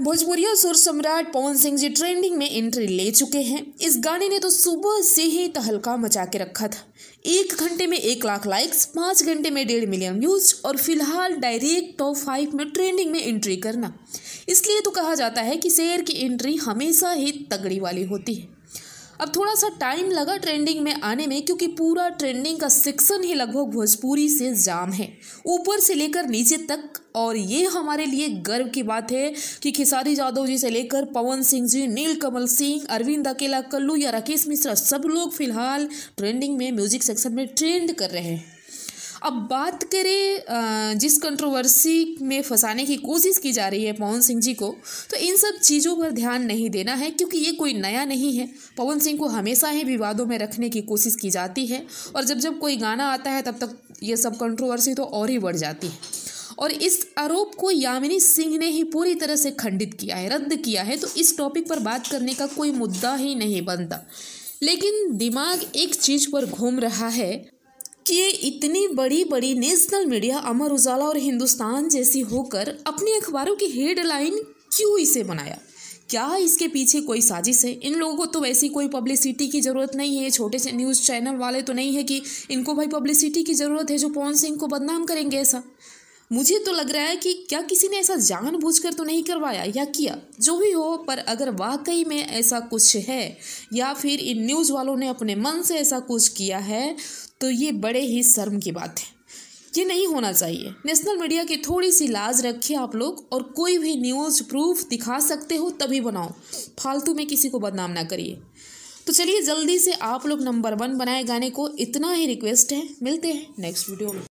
भोजपुरी सुर सम्राट पवन सिंह जी ट्रेंडिंग में एंट्री ले चुके हैं इस गाने ने तो सुबह से ही तहलका मचा के रखा था एक घंटे में एक लाख लाइक्स पाँच घंटे में डेढ़ मिलियन व्यूज और फिलहाल डायरेक्ट टॉप फाइव में ट्रेंडिंग में एंट्री करना इसलिए तो कहा जाता है कि शेयर की एंट्री हमेशा ही तगड़ी वाली होती है अब थोड़ा सा टाइम लगा ट्रेंडिंग में आने में क्योंकि पूरा ट्रेंडिंग का सेक्शन ही लगभग भोजपुरी से जाम है ऊपर से लेकर नीचे तक और ये हमारे लिए गर्व की बात है कि खेसारी यादव जी से लेकर पवन सिंह जी नील कमल सिंह अरविंद अकेला कल्लू या राकेश मिश्रा सब लोग फिलहाल ट्रेंडिंग में म्यूजिक सेक्शन में ट्रेंड कर रहे हैं अब बात करें जिस कंट्रोवर्सी में फंसाने की कोशिश की जा रही है पवन सिंह जी को तो इन सब चीज़ों पर ध्यान नहीं देना है क्योंकि ये कोई नया नहीं है पवन सिंह को हमेशा ही विवादों में रखने की कोशिश की जाती है और जब जब कोई गाना आता है तब तक ये सब कंट्रोवर्सी तो और ही बढ़ जाती है और इस आरोप को यामिनी सिंह ने ही पूरी तरह से खंडित किया है रद्द किया है तो इस टॉपिक पर बात करने का कोई मुद्दा ही नहीं बनता लेकिन दिमाग एक चीज़ पर घूम रहा है कि ये इतनी बड़ी बड़ी नेशनल मीडिया अमर उजाला और हिंदुस्तान जैसी होकर अपने अखबारों की हेडलाइन क्यों इसे बनाया क्या इसके पीछे कोई साजिश है इन लोगों को तो वैसी कोई पब्लिसिटी की ज़रूरत नहीं है छोटे से न्यूज़ चैनल वाले तो नहीं है कि इनको भाई पब्लिसिटी की ज़रूरत है जो पवन सिंह को बदनाम करेंगे ऐसा मुझे तो लग रहा है कि क्या किसी ने ऐसा जानबूझकर तो नहीं करवाया या किया जो भी हो पर अगर वाकई में ऐसा कुछ है या फिर इन न्यूज़ वालों ने अपने मन से ऐसा कुछ किया है तो ये बड़े ही शर्म की बात है ये नहीं होना चाहिए नेशनल मीडिया की थोड़ी सी लाज रखिए आप लोग और कोई भी न्यूज़ प्रूफ दिखा सकते हो तभी बनाओ फालतू में किसी को बदनाम ना करिए तो चलिए जल्दी से आप लोग नंबर वन बनाए गाने को इतना ही रिक्वेस्ट है मिलते हैं नेक्स्ट वीडियो में